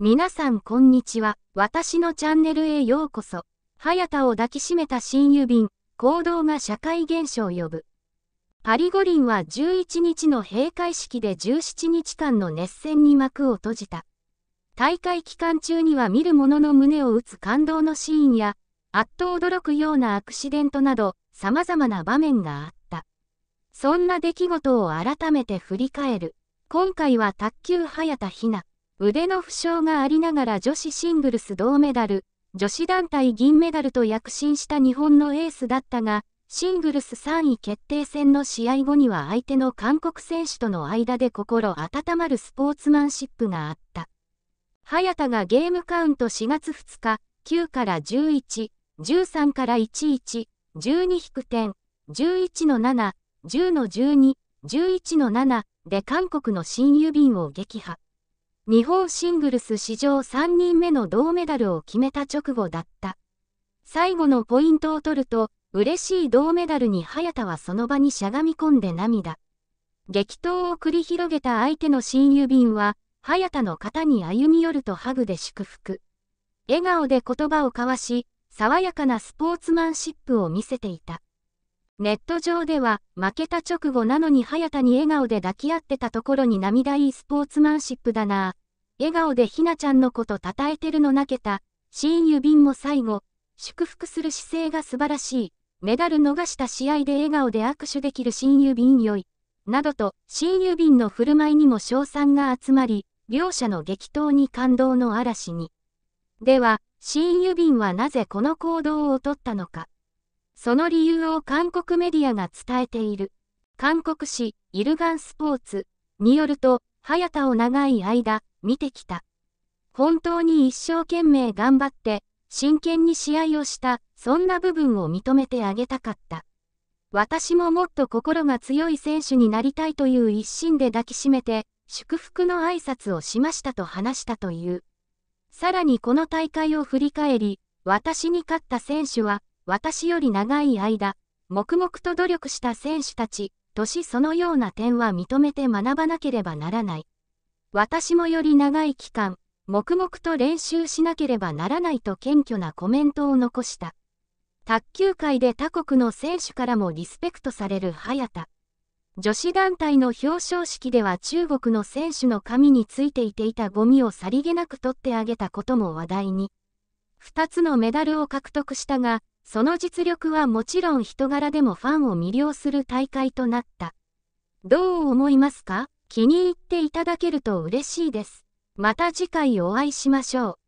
皆さんこんにちは。私のチャンネルへようこそ。早田を抱きしめた新郵便、行動が社会現象を呼ぶ。パリ五輪は11日の閉会式で17日間の熱戦に幕を閉じた。大会期間中には見る者の胸を打つ感動のシーンや、あっと驚くようなアクシデントなど、様々な場面があった。そんな出来事を改めて振り返る。今回は卓球早田ひな。腕の負傷がありながら女子シングルス銅メダル、女子団体銀メダルと躍進した日本のエースだったが、シングルス3位決定戦の試合後には相手の韓国選手との間で心温まるスポーツマンシップがあった。早田がゲームカウント4月2日、9から11、13から11、12引く点、11の7、10の12、11の7で韓国の新郵便を撃破。日本シングルス史上3人目の銅メダルを決めた直後だった。最後のポイントを取ると、嬉しい銅メダルに早田はその場にしゃがみ込んで涙。激闘を繰り広げた相手の親友便は、早田の肩に歩み寄るとハグで祝福。笑顔で言葉を交わし、爽やかなスポーツマンシップを見せていた。ネット上では、負けた直後なのに早田に笑顔で抱き合ってたところに涙いいスポーツマンシップだな笑顔でひなちゃんのこと称えてるの泣けた。シーンユビンも最後、祝福する姿勢が素晴らしい。メダル逃した試合で笑顔で握手できる新郵便よい。などと、新郵便の振る舞いにも賞賛が集まり、両者の激闘に感動の嵐に。では、新郵便はなぜこの行動をとったのか。その理由を韓国メディアが伝えている。韓国紙イルガンスポーツによると、早田を長い間見てきた。本当に一生懸命頑張って、真剣に試合をした、そんな部分を認めてあげたかった。私ももっと心が強い選手になりたいという一心で抱きしめて、祝福の挨拶をしましたと話したという。さらにこの大会を振り返り、私に勝った選手は、私より長い間、黙々と努力した選手たち、年そのような点は認めて学ばなければならない。私もより長い期間、黙々と練習しなければならないと謙虚なコメントを残した。卓球界で他国の選手からもリスペクトされる早田。女子団体の表彰式では中国の選手の髪についていていたゴミをさりげなく取ってあげたことも話題に。2つのメダルを獲得したが、その実力はもちろん人柄でもファンを魅了する大会となった。どう思いますか気に入っていただけると嬉しいです。また次回お会いしましょう。